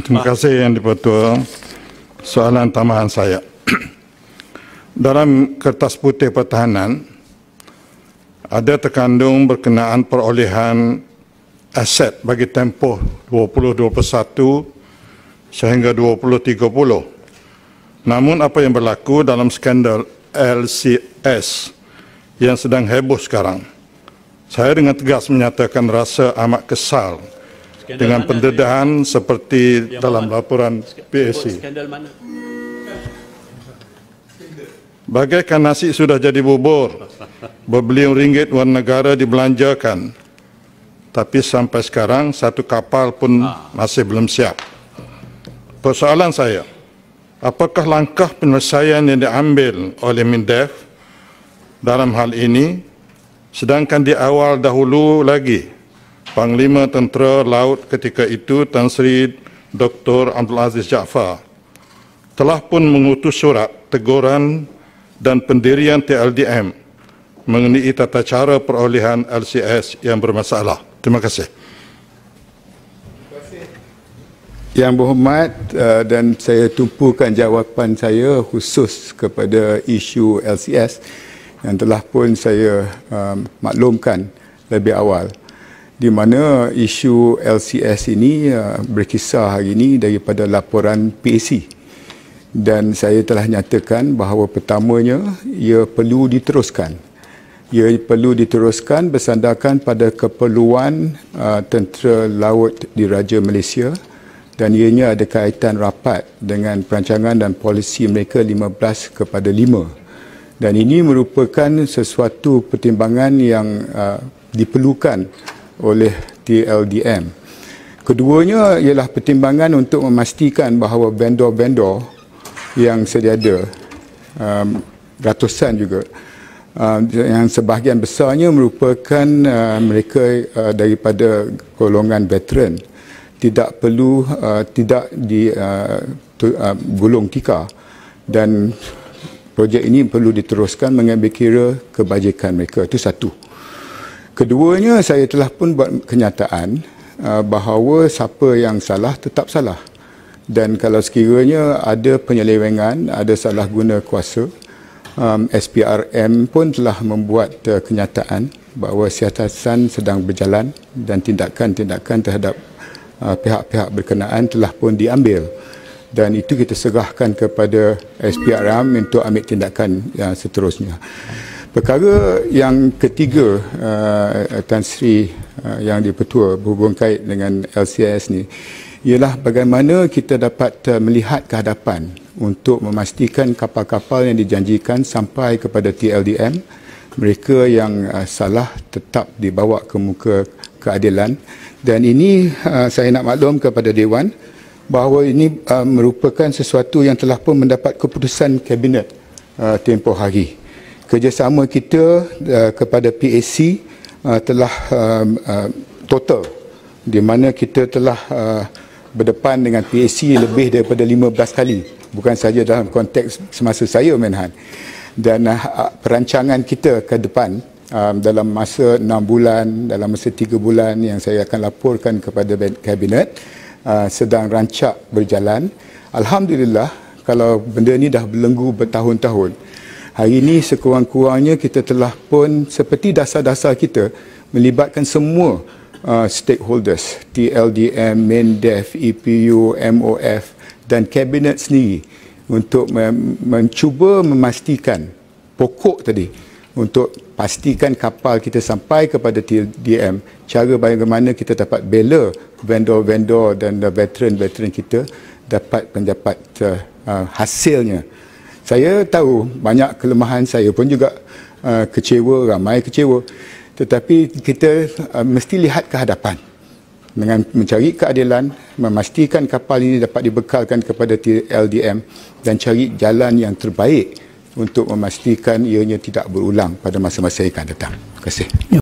Terima kasih Yang Dipertua. Soalan tambahan saya. Dalam kertas putih pertahanan, ada terkandung berkenaan perolehan aset bagi tempoh 2021 sehingga 2030. Namun apa yang berlaku dalam skandal LCS yang sedang heboh sekarang? Saya dengan tegas menyatakan rasa amat kesal dengan pendedahan seperti dalam laporan PSC. Bagaikan nasi sudah jadi bubur, berbilion ringgit wang negara dibelanjakan. Tapi sampai sekarang satu kapal pun ah. masih belum siap. Persoalan saya, apakah langkah penyelesaian yang diambil oleh MINDEF dalam hal ini, sedangkan di awal dahulu lagi Panglima Tentera Laut ketika itu Tan Sri Dr. Abdul Aziz Jaafar telah pun mengutus surat teguran dan pendirian TLDM mengenai tata cara perolehan LCS yang bermasalah. Terima kasih. Yang berhormat uh, dan saya tumpukan jawapan saya khusus kepada isu LCS yang telah pun saya uh, maklumkan lebih awal di mana isu LCS ini ya, berkisar hari ini daripada laporan PAC dan saya telah nyatakan bahawa pertamanya ia perlu diteruskan ia perlu diteruskan bersandarkan pada keperluan uh, tentera laut Raja Malaysia dan ianya ada kaitan rapat dengan perancangan dan polisi mereka 15 kepada 5 dan ini merupakan sesuatu pertimbangan yang uh, diperlukan oleh TLDM. Keduanya ialah pertimbangan untuk memastikan bahawa vendor-vendor yang sedia ada um, ratusan juga um, yang sebahagian besarnya merupakan uh, mereka uh, daripada golongan veteran tidak perlu uh, tidak di uh, uh gulung tikar dan projek ini perlu diteruskan mengambil kira kebajikan mereka itu satu Keduanya saya telah pun buat kenyataan uh, bahawa siapa yang salah tetap salah. Dan kalau sekiranya ada penyelewengan, ada salah guna kuasa, um, SPRM pun telah membuat uh, kenyataan bahawa siasatan sedang berjalan dan tindakan-tindakan terhadap uh, pihak-pihak berkenaan telah pun diambil. Dan itu kita serahkan kepada SPRM untuk ambil tindakan yang uh, seterusnya. Perkara yang ketiga uh, Tan Sri uh, yang dipertua berhubung kait dengan LCIS ni ialah bagaimana kita dapat uh, melihat ke hadapan untuk memastikan kapal-kapal yang dijanjikan sampai kepada TLDM mereka yang uh, salah tetap dibawa ke muka keadilan dan ini uh, saya nak maklum kepada dewan bahawa ini uh, merupakan sesuatu yang telah pun mendapat keputusan kabinet uh, tempoh hari kerjasama kita uh, kepada PAC uh, telah um, uh, total di mana kita telah uh, berdepan dengan PAC lebih daripada 15 kali bukan saja dalam konteks semasa saya Menhan dan uh, perancangan kita ke depan um, dalam masa 6 bulan dalam masa 3 bulan yang saya akan laporkan kepada kabinet uh, sedang rancak berjalan alhamdulillah kalau benda ni dah belenggu bertahun-tahun hari ini sekurang-kurangnya kita telah pun seperti dasar-dasar kita melibatkan semua uh, stakeholders TLDM, MINDEF, EPU, MOF dan kabinet sendiri untuk mem- mencuba memastikan pokok tadi untuk pastikan kapal kita sampai kepada TLDM cara bagaimana kita dapat bela vendor-vendor dan veteran-veteran kita dapat mendapat uh, uh, hasilnya saya tahu banyak kelemahan saya pun juga uh, kecewa ramai kecewa tetapi kita uh, mesti lihat ke hadapan dengan mencari keadilan memastikan kapal ini dapat dibekalkan kepada LDM dan cari jalan yang terbaik untuk memastikan ianya tidak berulang pada masa-masa yang akan datang. Terima kasih.